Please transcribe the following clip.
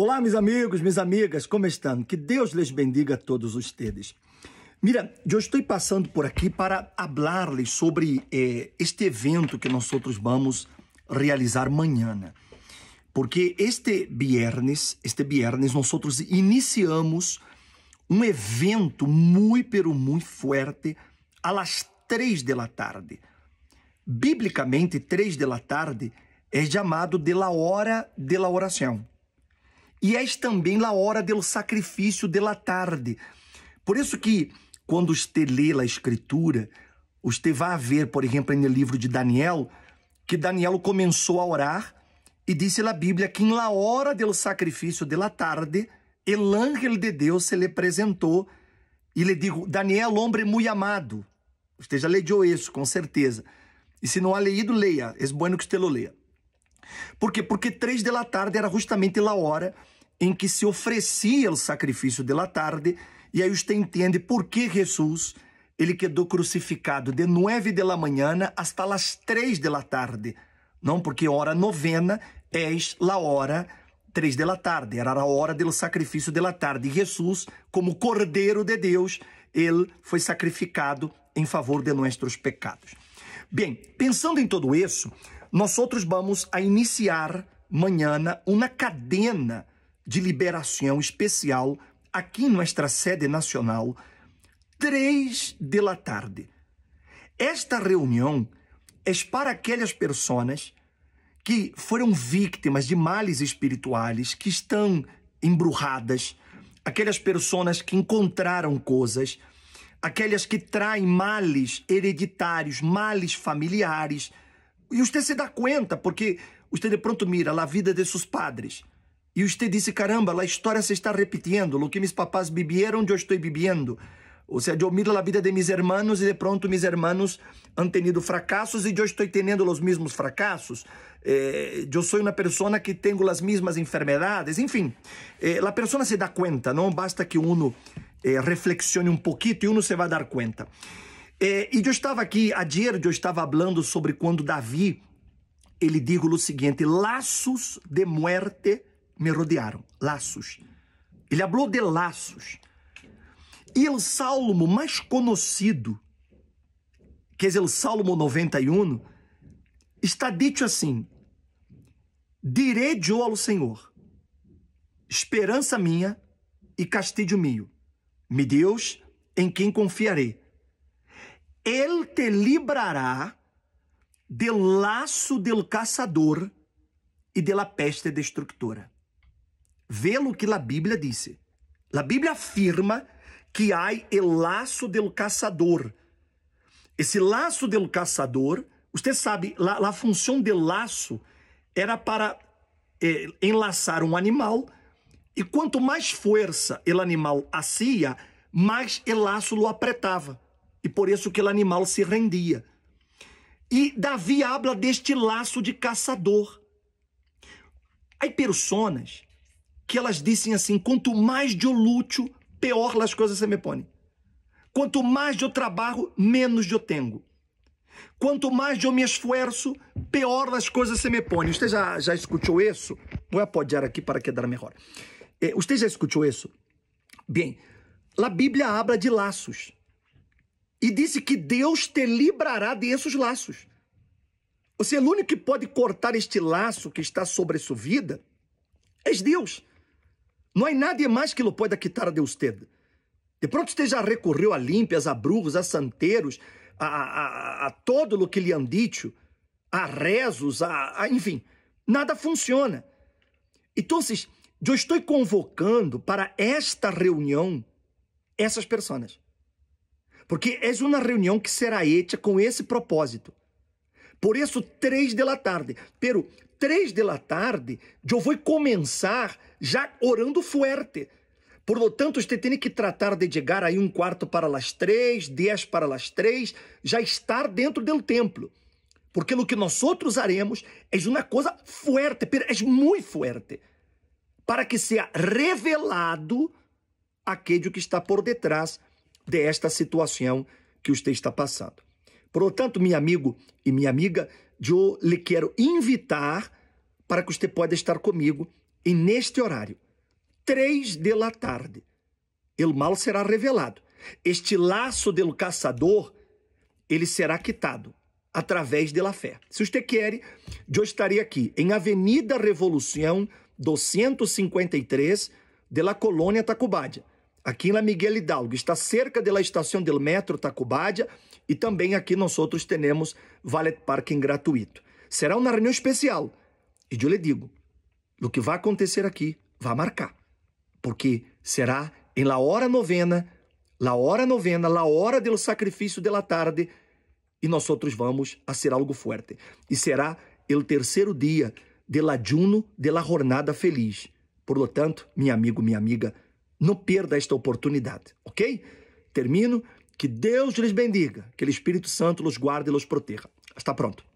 Olá, meus amigos, minhas amigas, como estão? Que Deus lhes bendiga a todos ustedes. Mira, eu estou passando por aqui para falar-lhes sobre eh, este evento que nós vamos realizar amanhã. Né? Porque este viernes, este viernes, nós iniciamos um evento muito, pero muito forte, às três da tarde. Biblicamente, três da tarde é chamado de la hora de la oração e és também la hora do sacrifício de la tarde. Por isso que, quando você lê a Escritura, você vai ver, por exemplo, no livro de Daniel, que Daniel começou a orar e disse na Bíblia que, em la hora do sacrifício de la tarde, el ángel de Deus se lhe apresentou e lhe digo, Daniel, homem muito amado. Você já leu isso, com certeza. E se não há leído, leia. É bom que você lo leia. Por quê? Porque três da tarde era justamente a hora em que se oferecia o sacrifício da tarde, e aí você entende por que Jesus ele quedou crucificado de nove da manhã até as três da tarde. Não, porque hora novena é a hora três da tarde, era a hora do sacrifício da tarde. E Jesus, como Cordeiro de Deus, ele foi sacrificado em favor de nossos pecados. Bem, pensando em todo isso, nós outros vamos a iniciar manhã uma cadena de liberação especial aqui em nossa sede nacional, três da tarde. Esta reunião é para aquelas pessoas que foram vítimas de males espirituais, que estão embrurradas, aquelas pessoas que encontraram coisas, aquelas que traem males hereditários, males familiares, e você se dá conta, porque você de pronto mira a vida de seus padres. E você disse, caramba, a história se está repetindo. O que meus papás beberam, eu estou bebendo. Ou seja, eu miro a vida de meus irmãos e de pronto meus irmãos han tenido fracassos e eu estou tendo os mesmos fracassos. Eh, eu sou uma pessoa que tenho as mesmas enfermidades. Enfim, eh, a pessoa se dá conta, não basta que uno eh, reflexione um pouquinho e uno se vai dar conta. É, e eu estava aqui, a ayer eu estava falando sobre quando Davi, ele digo o seguinte, laços de muerte me rodearam, laços. Ele falou de laços. E o salmo mais conhecido, que é o Salmo 91, está dito assim: Direi de ao Senhor, esperança minha e castigo meu, me Deus, em quem confiarei. Ele te librará do laço do caçador e da peste destructora. Vê lo que a Bíblia disse. A Bíblia afirma que há o laço do caçador. Esse laço do caçador, você sabe, a função de laço era para eh, enlaçar um animal, e quanto mais força o animal hacia, mais o laço lo apretava e por isso que o animal se rendia. E Davi habla deste laço de caçador. Há pessoas que elas dizem assim: quanto mais de lúcio, pior as coisas se me põem. Quanto mais eu trabalho, menos eu tenho. Quanto mais eu me esforço, pior as coisas se me põem. Você já, já escutou isso? Vou apoiar aqui para quedar melhor. Eh, você já escutou isso? Bem, a Bíblia habla de laços. E disse que Deus te librará desses laços. Você é o único que pode cortar este laço que está sobre a sua vida é Deus. Não há nada mais que lo pode quitar a Deus tede. De pronto você já recorreu a límpias, a bruxos, a santeiros, a, a, a, a todo o que lhe han dito, a rezos, a, a enfim, nada funciona. Então, eu estou convocando para esta reunião essas pessoas porque é uma reunião que será hecha com esse propósito. Por isso, três da tarde. Pero, três da tarde, eu vou começar já orando forte. Por lo tanto, você tem que tratar de chegar aí um quarto para as três, dez para as três, já estar dentro do templo. Porque o que nós outros haremos é uma coisa forte, é muito forte, para que seja revelado aquele que está por detrás desta situação que você está passando. Portanto, meu amigo e minha amiga, eu lhe quero invitar para que você possa estar comigo e neste horário, três da tarde, o mal será revelado. Este laço do caçador, ele será quitado através da fé. Se você quer, eu estarei aqui em Avenida Revolução 253 da Colônia Tacubádia. Aqui na Miguel Hidalgo, está cerca da estação do metro Tacubádia e também aqui nós outros temos valet parking gratuito. Será uma reunião especial. E eu lhe digo, o que vai acontecer aqui vai marcar, porque será em la hora novena, la hora novena, la hora do sacrifício de la tarde, e nós outros vamos a ser algo forte. E será o terceiro dia del ajuno de la jornada feliz. Por lo tanto, meu amigo, minha amiga, não perda esta oportunidade, ok? Termino. Que Deus lhes bendiga, que o Espírito Santo os guarde e os proteja. Está pronto.